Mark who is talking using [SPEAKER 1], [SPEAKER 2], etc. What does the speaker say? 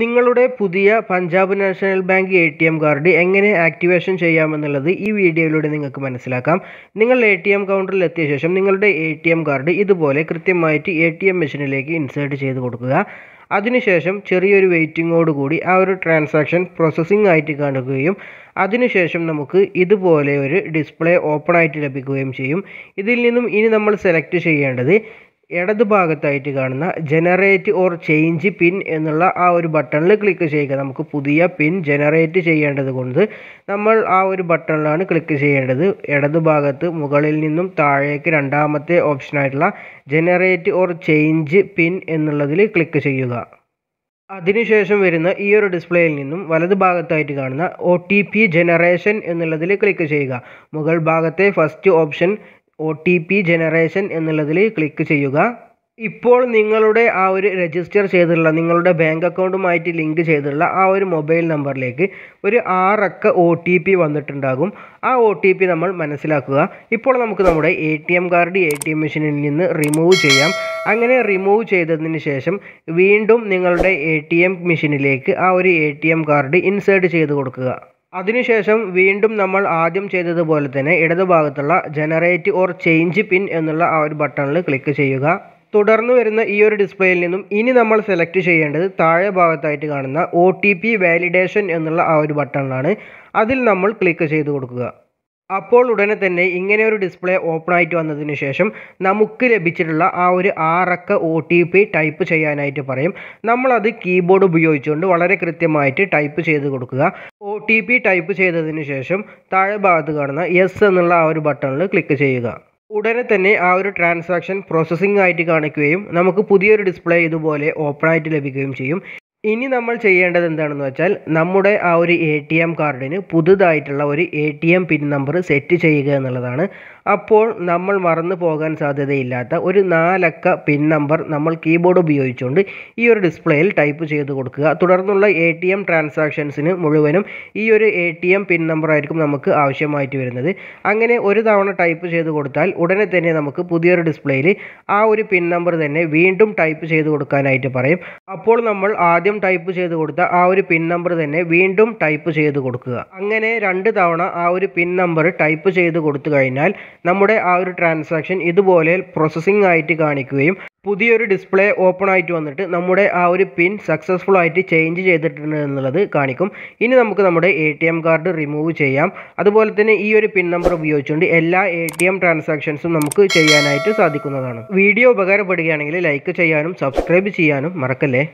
[SPEAKER 1] നിങ്ങളുടെ പുതിയ Punjab National Bank A T M card എങ്ങനെ ആക്ടിവേഷൻ ചെയ്യാമെന്നുള്ളത് ഈ വീഡിയോയിലൂടെ നിങ്ങൾക്ക് മനസ്സിലാക്കാം നിങ്ങൾ എ ടി എം കൗണ്ടറിൽ എത്തിയ ശേഷം നിങ്ങളുടെ എ ടി എം കാർഡ് ഇതുപോലെ കൃത്യമായിട്ട് എ ടി എം മെഷീനിലേക്ക് ഇൻസേർട്ട് ചെയ്ത് കൊടുക്കുക അതിനുശേഷം ചെറിയൊരു വെയിറ്റിങ്ങോട് കൂടി ആ ഒരു ട്രാൻസാക്ഷൻ പ്രോസസ്സിംഗ് ആയിട്ട് കാണുകയും അതിനുശേഷം നമുക്ക് ഇതുപോലെ ഒരു ഡിസ്പ്ലേ ഓപ്പൺ ആയിട്ട് ലഭിക്കുകയും ചെയ്യും ഇതിൽ നിന്നും ഇനി നമ്മൾ സെലക്ട് ചെയ്യേണ്ടത് ഇടതുഭാഗത്തായിട്ട് കാണുന്ന ജനറേറ്റ് ഓർ ചേഞ്ച് പിൻ എന്നുള്ള ആ ഒരു ബട്ടണിൽ ക്ലിക്ക് ചെയ്യുക നമുക്ക് പുതിയ പിൻ ജനറേറ്റ് ചെയ്യേണ്ടത് കൊണ്ട് നമ്മൾ ആ ഒരു ബട്ടണിലാണ് ക്ലിക്ക് ചെയ്യേണ്ടത് ഇടതുഭാഗത്ത് മുകളിൽ നിന്നും താഴേക്ക് രണ്ടാമത്തെ ഓപ്ഷനായിട്ടുള്ള ജനറേറ്റ് ഓർ ചേഞ്ച് പിൻ എന്നുള്ളതിൽ ക്ലിക്ക് ചെയ്യുക അതിനുശേഷം വരുന്ന ഈ ഒരു ഡിസ്പ്ലേയിൽ നിന്നും വലതു ഭാഗത്തായിട്ട് കാണുന്ന ഒ ടി പി ജനറേഷൻ എന്നുള്ളതിൽ ക്ലിക്ക് ചെയ്യുക മുകൾ ഭാഗത്തെ first option O T P generation എന്നുള്ളതിൽ ക്ലിക്ക് ചെയ്യുക ഇപ്പോൾ നിങ്ങളുടെ ആ ഒരു രജിസ്റ്റർ ചെയ്തിട്ടുള്ള നിങ്ങളുടെ ബാങ്ക് അക്കൗണ്ടുമായിട്ട് ലിങ്ക് ചെയ്തിട്ടുള്ള ആ ഒരു മൊബൈൽ നമ്പറിലേക്ക് ഒരു ആറക്ക ഒ ടി പി വന്നിട്ടുണ്ടാകും ആ ഒ ടി പി നമ്മൾ മനസ്സിലാക്കുക ഇപ്പോൾ നമുക്ക് നമ്മുടെ A T M card A T M മെഷീനിൽ നിന്ന് റിമൂവ് ചെയ്യാം അങ്ങനെ റിമൂവ് ചെയ്തതിന് ശേഷം വീണ്ടും നിങ്ങളുടെ എ ടി എം മെഷീനിലേക്ക് ആ ഒരു A T M card insert ചെയ്ത് കൊടുക്കുക അതിനുശേഷം വീണ്ടും നമ്മൾ ആദ്യം ചെയ്തതുപോലെ തന്നെ ഇടതുഭാഗത്തുള്ള ജനറേറ്റ് ഓർ ചേഞ്ച് പിൻ എന്നുള്ള ആ ഒരു ബട്ടണിൽ ക്ലിക്ക് ചെയ്യുക തുടർന്ന് വരുന്ന ഈ ഒരു ഡിസ്പ്ലേയിൽ നിന്നും ഇനി നമ്മൾ സെലക്ട് ചെയ്യേണ്ടത് താഴെ ഭാഗത്തായിട്ട് കാണുന്ന ഒ വാലിഡേഷൻ എന്നുള്ള ആ ഒരു ബട്ടണിലാണ് അതിൽ നമ്മൾ ക്ലിക്ക് ചെയ്ത് കൊടുക്കുക അപ്പോൾ ഉടനെ തന്നെ ഇങ്ങനെ ഒരു ഡിസ്പ്ലേ ഓപ്പൺ ആയിട്ട് വന്നതിന് ശേഷം നമുക്ക് ലഭിച്ചിട്ടുള്ള ആ ഒരു ആറക്ക ഒ ടി പി ടൈപ്പ് ചെയ്യാനായിട്ട് പറയും നമ്മളത് കീബോർഡ് ഉപയോഗിച്ചുകൊണ്ട് വളരെ കൃത്യമായിട്ട് ടൈപ്പ് ചെയ്ത് കൊടുക്കുക ഒ ടി പി ടൈപ്പ് ചെയ്തതിന് ശേഷം താഴെ ഭാഗത്ത് കാണുന്ന യെസ് എന്നുള്ള ആ ഒരു ബട്ടണിൽ ക്ലിക്ക് ചെയ്യുക ഉടനെ തന്നെ ആ ഒരു ട്രാൻസാക്ഷൻ പ്രോസസ്സിംഗ് ആയിട്ട് കാണിക്കുകയും നമുക്ക് പുതിയൊരു ഡിസ്പ്ലേ ഇതുപോലെ ഓപ്പൺ ആയിട്ട് ലഭിക്കുകയും ചെയ്യും ഇനി നമ്മൾ ചെയ്യേണ്ടത് എന്താണെന്ന് വെച്ചാൽ നമ്മുടെ ആ ഒരു എ ടി എം കാർഡിന് പുതുതായിട്ടുള്ള ഒരു A T M pin number set ചെയ്യുക എന്നുള്ളതാണ് അപ്പോൾ നമ്മൾ മറന്നു പോകാൻ സാധ്യതയില്ലാത്ത ഒരു നാലക്ക പിൻ നമ്പർ നമ്മൾ കീബോർഡ് ഉപയോഗിച്ചുകൊണ്ട് ഈ ഒരു ഡിസ്പ്ലേയിൽ ടൈപ്പ് ചെയ്ത് കൊടുക്കുക തുടർന്നുള്ള എ ടി എം ട്രാൻസാക്ഷൻസിന് മുഴുവനും ഈ ഒരു എ ടി എം പിൻ നമ്പറായിരിക്കും നമുക്ക് ആവശ്യമായിട്ട് വരുന്നത് അങ്ങനെ ഒരു തവണ ടൈപ്പ് ചെയ്ത് കൊടുത്താൽ ഉടനെ തന്നെ നമുക്ക് പുതിയൊരു ഡിസ്പ്ലേയിൽ ആ ഒരു പിൻ നമ്പർ തന്നെ വീണ്ടും ടൈപ്പ് ചെയ്ത് കൊടുക്കാനായിട്ട് പറയും അപ്പോൾ നമ്മൾ ആദ്യം ടൈപ്പ് ചെയ്ത് കൊടുത്ത ആ ഒരു പിൻ നമ്പർ തന്നെ വീണ്ടും ടൈപ്പ് ചെയ്ത് കൊടുക്കുക അങ്ങനെ രണ്ട് തവണ ആ ഒരു പിൻ നമ്പർ ടൈപ്പ് ചെയ്ത് കൊടുത്തു കഴിഞ്ഞാൽ നമ്മുടെ ആ ഒരു ട്രാൻസാക്ഷൻ ഇതുപോലെ പ്രോസസ്സിംഗ് ആയിട്ട് കാണിക്കുകയും പുതിയൊരു ഡിസ്പ്ലേ ഓപ്പൺ ആയിട്ട് വന്നിട്ട് നമ്മുടെ ആ ഒരു പിൻ സക്സസ്ഫുൾ ആയിട്ട് ചേഞ്ച് ചെയ്തിട്ടുണ്ട് എന്നുള്ളത് കാണിക്കും ഇനി നമുക്ക് നമ്മുടെ A T M card remove ചെയ്യാം അതുപോലെ തന്നെ ഈ ഒരു പിൻ നമ്പർ ഉപയോഗിച്ചുകൊണ്ട് എല്ലാ എ ടി എം ട്രാൻസാക്ഷൻസും നമുക്ക് ചെയ്യാനായിട്ട് സാധിക്കുന്നതാണ് വീഡിയോ ഉപകാരപ്പെടുകയാണെങ്കിൽ ലൈക്ക് ചെയ്യാനും സബ്സ്ക്രൈബ് ചെയ്യാനും മറക്കല്ലേ